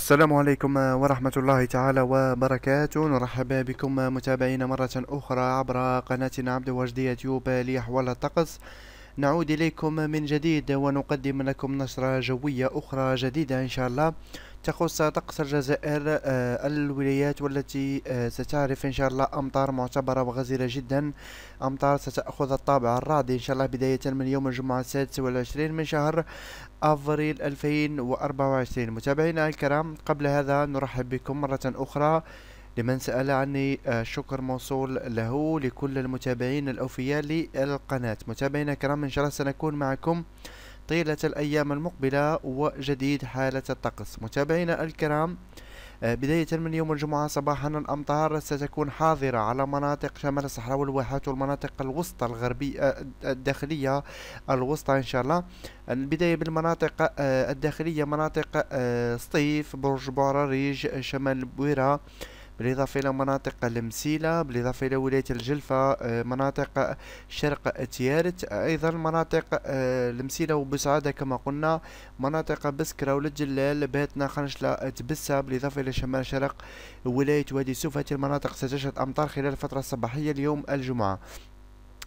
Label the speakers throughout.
Speaker 1: السلام عليكم ورحمة الله تعالى وبركاته نرحب بكم متابعين مرة أخرى عبر قناتنا عبد وجدي يوتيوب ليحول الطقس نعود إليكم من جديد ونقدم لكم نشرة جوية أخرى جديدة إن شاء الله تخص طقس الجزائر آه، الولايات والتي آه، ستعرف إن شاء الله أمطار معتبرة وغزيرة جدا أمطار ستأخذ الطابع الرعدي إن شاء الله بداية من يوم الجمعة السادس والعشرين من شهر أفريل 2024 متابعينا الكرام قبل هذا نرحب بكم مرة أخرى لمن سأل عني آه، شكر موصول له لكل المتابعين الأوفياء للقناة متابعينا الكرام إن شاء الله سنكون معكم طيلة الأيام المقبلة وجديد حالة الطقس متابعينا الكرام آه، بداية من يوم الجمعة صباحا الأمطار ستكون حاضرة على مناطق شمال الصحراء والواحات والمناطق الوسطى الغربية آه، الداخلية الوسطى إن شاء الله البداية بالمناطق آه، الداخلية مناطق سطيف برج بورا ريج شمال بويرة بالإضافة إلى مناطق المسيلة بالإضافة إلى ولاية الجلفة آه، مناطق شرق تيارت أيضا مناطق آه، المسيلة وبسعادة كما قلنا مناطق بسكرة ولد جلال باتنا خنشلة تبسة بالإضافة إلى شمال شرق ولاية وادي سوف هذه المناطق ستشهد أمطار خلال الفترة الصباحية اليوم الجمعة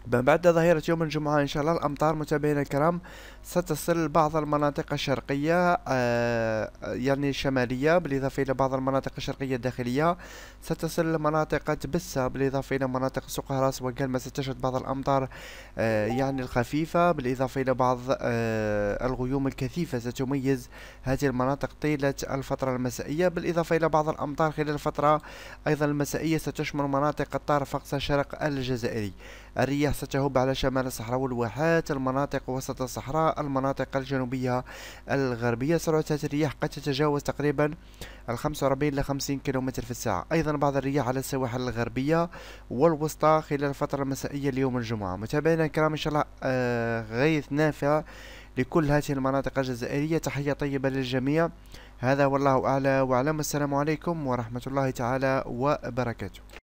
Speaker 1: بعد ظهيرة يوم الجمعة إن شاء الله الأمطار متابعينا الكرام ستصل بعض المناطق الشرقية آه، يعني الشمالية بالإضافة إلى بعض المناطق الشرقية الداخلية ستصل مناطق تبسة بالإضافة إلى مناطق سوق هراس وقلمة ستشهد بعض الأمطار آه، يعني الخفيفة بالإضافة إلى بعض آه، الغيوم الكثيفة ستميز هذه المناطق طيلة الفترة المسائية بالإضافة إلى بعض الأمطار خلال الفترة أيضا المسائية ستشمل مناطق الطرف أقصى شرق الجزائري الرياح الرياح ستهب على شمال الصحراء والواحات المناطق وسط الصحراء المناطق الجنوبية الغربية سرعة الرياح قد تتجاوز تقريبا ال 45 إلى 50 كم في الساعة أيضا بعض الرياح على السواحل الغربية والوسطى خلال الفترة المسائية ليوم الجمعة متابعينا الكرام إن شاء الله آه، غيث نافع لكل هذه المناطق الجزائرية تحية طيبة للجميع هذا والله أعلى وأعلم السلام عليكم ورحمة الله تعالى وبركاته